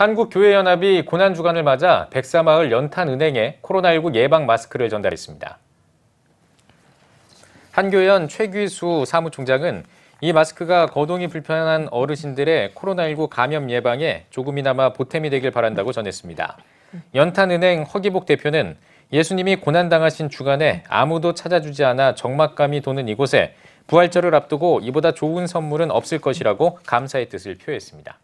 한국교회연합이 고난주간을 맞아 백사마을 연탄은행에 코로나19 예방 마스크를 전달했습니다. 한교연 최규수 사무총장은 이 마스크가 거동이 불편한 어르신들의 코로나19 감염 예방에 조금이나마 보탬이 되길 바란다고 전했습니다. 연탄은행 허기복 대표는 예수님이 고난당하신 주간에 아무도 찾아주지 않아 적막감이 도는 이곳에 부활절을 앞두고 이보다 좋은 선물은 없을 것이라고 감사의 뜻을 표했습니다.